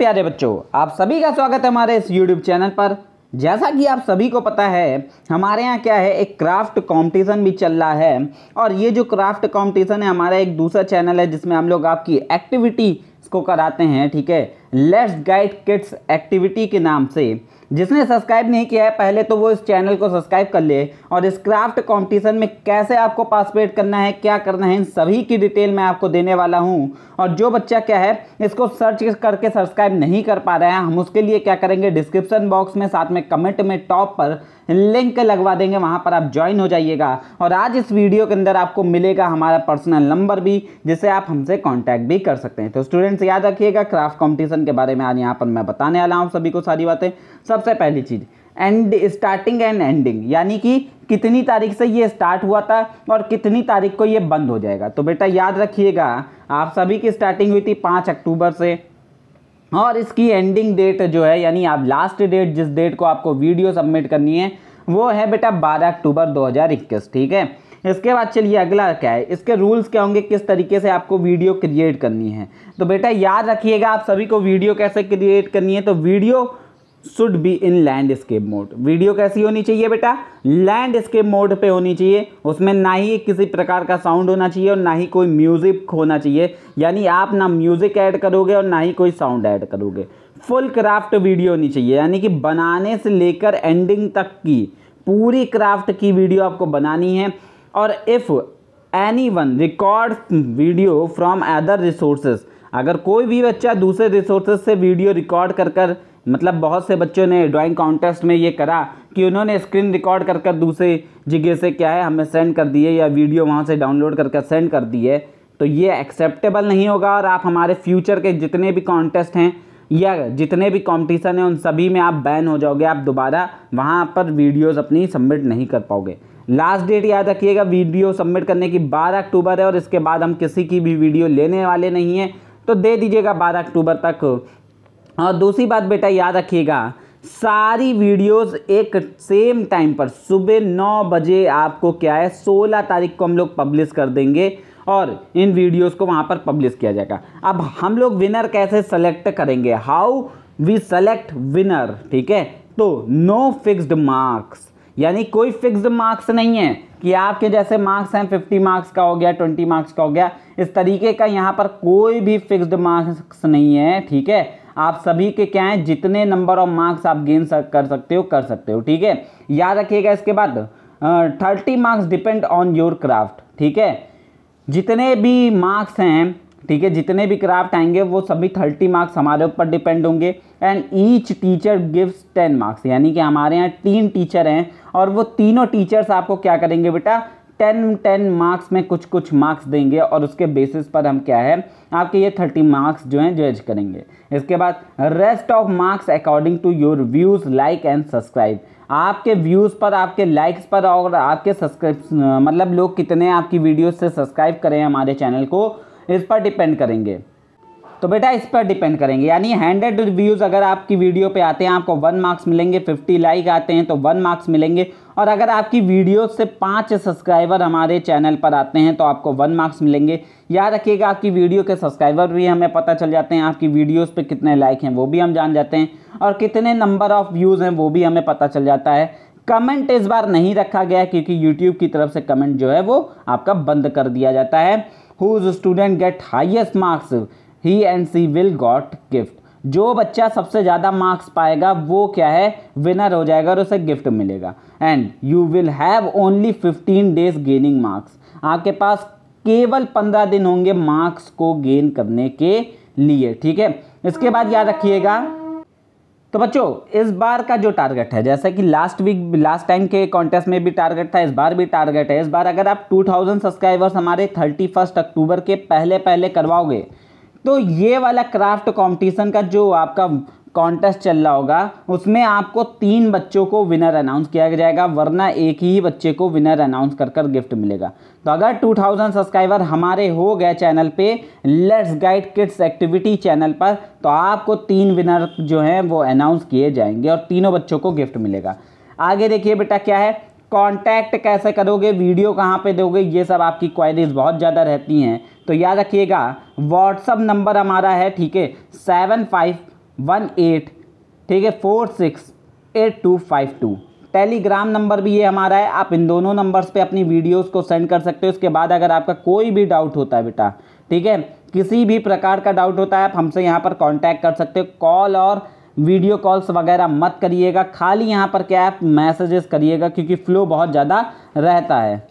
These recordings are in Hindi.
प्यारे बच्चों आप सभी का स्वागत है हमारे इस YouTube चैनल पर जैसा कि आप सभी को पता है हमारे यहाँ क्या है एक क्राफ्ट कंपटीशन भी चल रहा है और ये जो क्राफ्ट कंपटीशन है हमारा एक दूसरा चैनल है जिसमें हम लोग आपकी एक्टिविटी को कराते हैं ठीक है लेट्स गाइड किड्स एक्टिविटी के नाम से जिसने सब्सक्राइब नहीं किया है पहले तो वो इस चैनल को सब्सक्राइब कर ले और इस क्राफ्ट कंपटीशन में कैसे आपको पार्टिसिपेट करना है क्या करना है इन सभी की डिटेल मैं आपको देने वाला हूँ और जो बच्चा क्या है इसको सर्च करके सब्सक्राइब नहीं कर पा रहा है हम उसके लिए क्या करेंगे डिस्क्रिप्शन बॉक्स में साथ में कमेंट में टॉप पर लिंक लगवा देंगे वहाँ पर आप ज्वाइन हो जाइएगा और आज इस वीडियो के अंदर आपको मिलेगा हमारा पर्सनल नंबर भी जिसे आप हमसे कॉन्टैक्ट भी कर सकते हैं तो स्टूडेंट्स याद रखिएगा क्राफ्ट कॉम्पिटिशन रिलेशन के बारे में आज यहाँ पर मैं बताने वाला हूँ सभी को सारी बातें सबसे पहली चीज़ एंड स्टार्टिंग एंड एंडिंग यानी कि कितनी तारीख से ये स्टार्ट हुआ था और कितनी तारीख को ये बंद हो जाएगा तो बेटा याद रखिएगा आप सभी की स्टार्टिंग हुई थी पाँच अक्टूबर से और इसकी एंडिंग डेट जो है यानी आप लास्ट डेट जिस डेट को आपको वीडियो सबमिट करनी है वो है बेटा बारह अक्टूबर 2021 ठीक है इसके बाद चलिए अगला क्या है इसके रूल्स क्या होंगे किस तरीके से आपको वीडियो क्रिएट करनी है तो बेटा याद रखिएगा आप सभी को वीडियो कैसे क्रिएट करनी है तो video should be in landscape mode video कैसी होनी चाहिए बेटा लैंडस्केप मोड पे होनी चाहिए उसमें ना ही किसी प्रकार का साउंड होना चाहिए और ना ही कोई म्यूज़िक होना चाहिए यानी आप ना म्यूज़िक ऐड करोगे और ना ही कोई साउंड ऐड करोगे फुल क्राफ्ट वीडियो होनी चाहिए यानी कि बनाने से लेकर एंडिंग तक की पूरी क्राफ्ट की वीडियो आपको बनानी है और if any one record video from other resources अगर कोई भी बच्चा दूसरे रिसोर्सेज से वीडियो रिकॉर्ड कर कर मतलब बहुत से बच्चों ने ड्राइंग कॉन्टेस्ट में ये करा कि उन्होंने स्क्रीन रिकॉर्ड कर कर दूसरे जगह से क्या है हमें सेंड कर दिए या वीडियो वहाँ से डाउनलोड कर कर सेंड कर दिए तो ये एक्सेप्टेबल नहीं होगा और आप हमारे फ्यूचर के जितने भी कॉन्टेस्ट हैं या जितने भी कॉम्पिटिशन हैं उन सभी में आप बैन हो जाओगे आप दोबारा वहाँ पर वीडियोज़ अपनी सबमिट नहीं कर पाओगे लास्ट डेट याद रखिएगा वीडियो सबमिट करने की 12 अक्टूबर है और इसके बाद हम किसी की भी वीडियो लेने वाले नहीं हैं तो दे दीजिएगा 12 अक्टूबर तक और दूसरी बात बेटा याद रखिएगा सारी वीडियोस एक सेम टाइम पर सुबह नौ बजे आपको क्या है सोलह तारीख को हम लोग पब्लिश कर देंगे और इन वीडियोस को वहाँ पर पब्लिश किया जाएगा अब हम लोग विनर कैसे सेलेक्ट करेंगे हाउ वी सेलेक्ट विनर ठीक है तो नो फिक्स्ड मार्क्स यानी कोई फिक्स्ड मार्क्स नहीं है कि आपके जैसे मार्क्स हैं 50 मार्क्स का हो गया 20 मार्क्स का हो गया इस तरीके का यहाँ पर कोई भी फिक्स्ड मार्क्स नहीं है ठीक है आप सभी के क्या हैं जितने नंबर ऑफ मार्क्स आप गेन कर सकते हो कर सकते हो ठीक है याद रखिएगा इसके बाद thirty marks depend on your craft ठीक है जितने भी मार्क्स हैं ठीक है जितने भी क्राफ्ट आएंगे वो सभी थर्टी मार्क्स हमारे ऊपर डिपेंड होंगे and each teacher gives ten marks यानी कि हमारे यहाँ तीन टीचर हैं और वो तीनों टीचर्स आपको क्या करेंगे बेटा टेन टेन मार्क्स में कुछ कुछ मार्क्स देंगे और उसके बेसिस पर हम क्या है आपके ये थर्टी मार्क्स जो हैं जज करेंगे इसके बाद rest of marks according to your views like and subscribe आपके व्यूज़ पर आपके लाइक्स पर और आपके सब्सक्राइब मतलब लोग कितने आपकी वीडियो से सब्सक्राइब करें हमारे चैनल को इस पर डिपेंड करेंगे तो बेटा इस पर डिपेंड करेंगे यानी हंड्रेड व्यूज़ अगर आपकी वीडियो पे आते हैं आपको वन मार्क्स मिलेंगे फिफ्टी लाइक आते हैं तो वन मार्क्स मिलेंगे और अगर आपकी वीडियो से पाँच सब्सक्राइबर हमारे चैनल पर आते हैं तो आपको वन मार्क्स मिलेंगे याद रखिएगा आपकी वीडियो के सब्सक्राइबर भी हमें पता चल जाते हैं आपकी वीडियोज़ पर कितने लाइक हैं वो भी हम जान जाते हैं और कितने नंबर ऑफ़ व्यूज़ हैं वो भी हमें पता चल जाता है कमेंट इस बार नहीं रखा गया क्योंकि यूट्यूब की तरफ से कमेंट जो है वो आपका बंद कर दिया जाता है whose student get highest marks he and she will got gift जो बच्चा सबसे ज़्यादा मार्क्स पाएगा वो क्या है विनर हो जाएगा और उसे गिफ्ट मिलेगा and you will have only fifteen days gaining marks आपके पास केवल पंद्रह दिन होंगे मार्क्स को गेन करने के लिए ठीक है इसके बाद याद रखिएगा तो बच्चों इस बार का जो टारगेट है जैसे कि लास्ट वीक लास्ट टाइम के कॉन्टेस्ट में भी टारगेट था इस बार भी टारगेट है इस बार अगर आप 2000 सब्सक्राइबर्स हमारे 31 अक्टूबर के पहले पहले करवाओगे तो ये वाला क्राफ्ट कंपटीशन का जो आपका कॉन्टेस्ट चल रहा होगा उसमें आपको तीन बच्चों को विनर अनाउंस किया जाएगा वरना एक ही बच्चे को विनर अनाउंस कर कर गिफ्ट मिलेगा तो अगर 2000 सब्सक्राइबर हमारे हो गए चैनल पे let's guide kids activity channel पर तो आपको तीन विनर जो हैं वो अनाउंस किए जाएंगे और तीनों बच्चों को गिफ्ट मिलेगा आगे देखिए बेटा क्या है कॉन्टैक्ट कैसे करोगे वीडियो कहाँ पर दोगे ये सब आपकी क्वायरीज बहुत ज़्यादा रहती हैं तो याद रखिएगा व्हाट्सअप नंबर हमारा है ठीक है सेवन फाइव वन एट ठीक है four six eight two five two Telegram number भी ये हमारा है आप इन दोनों नंबर्स पे अपनी वीडियोस को सेंड कर सकते हो उसके बाद अगर आपका कोई भी डाउट होता है बेटा ठीक है किसी भी प्रकार का डाउट होता है आप हमसे यहाँ पर कांटेक्ट कर सकते हो कॉल और वीडियो कॉल्स वगैरह मत करिएगा खाली यहाँ पर क्या आप मैसेजेस करिएगा क्योंकि फ़्लो बहुत ज़्यादा रहता है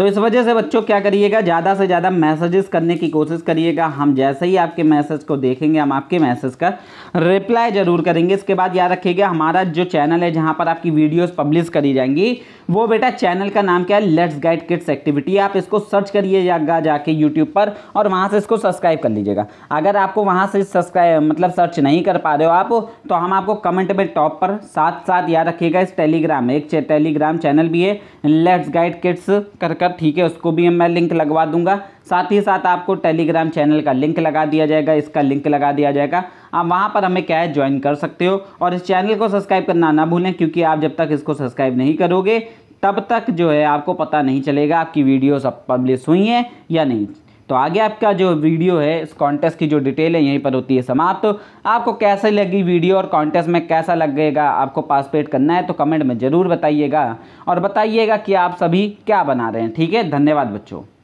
तो इस वजह से बच्चों क्या करिएगा ज़्यादा से ज़्यादा मैसेजेस करने की कोशिश करिएगा हम जैसे ही आपके मैसेज को देखेंगे हम आपके मैसेज का रिप्लाई ज़रूर करेंगे इसके बाद याद रखिएगा हमारा जो चैनल है जहाँ पर आपकी वीडियोज़ पब्लिश करी जाएंगी वो बेटा चैनल का नाम क्या है लेट्स गाइड किड्स एक्टिविटी आप इसको सर्च करिएगा जाके यूट्यूब पर और वहाँ से इसको सब्सक्राइब कर लीजिएगा अगर आपको वहाँ से सब्सक्राइब मतलब सर्च नहीं कर पा रहे हो आप तो हम आपको कमेंट में टॉप पर साथ साथ याद रखिएगा इस टेलीग्राम एक टेलीग्राम चैनल भी है लेट्स गाइड किड्स कर कर मतलब ठीक है उसको भी मैं लिंक लगवा दूंगा साथ ही साथ आपको टेलीग्राम चैनल का लिंक लगा दिया जाएगा इसका लिंक लगा दिया जाएगा आप वहाँ पर हमें क्या है ज्वाइन कर सकते हो और इस चैनल को सब्सक्राइब करना ना भूलें क्योंकि आप जब तक इसको सब्सक्राइब नहीं करोगे तब तक जो है आपको पता नहीं चलेगा आपकी वीडियोस अब पब्लिश हुई हैं या नहीं तो आगे आपका जो वीडियो है इस कॉन्टेस्ट की जो डिटेल है यहीं पर होती है समाप्त तो आपको कैसे लगी वीडियो और कॉन्टेस्ट में कैसा लगेगा आपको पार्टिसिपेट करना है तो कमेंट में ज़रूर बताइएगा और बताइएगा कि आप सभी क्या बना रहे हैं ठीक है धन्यवाद बच्चों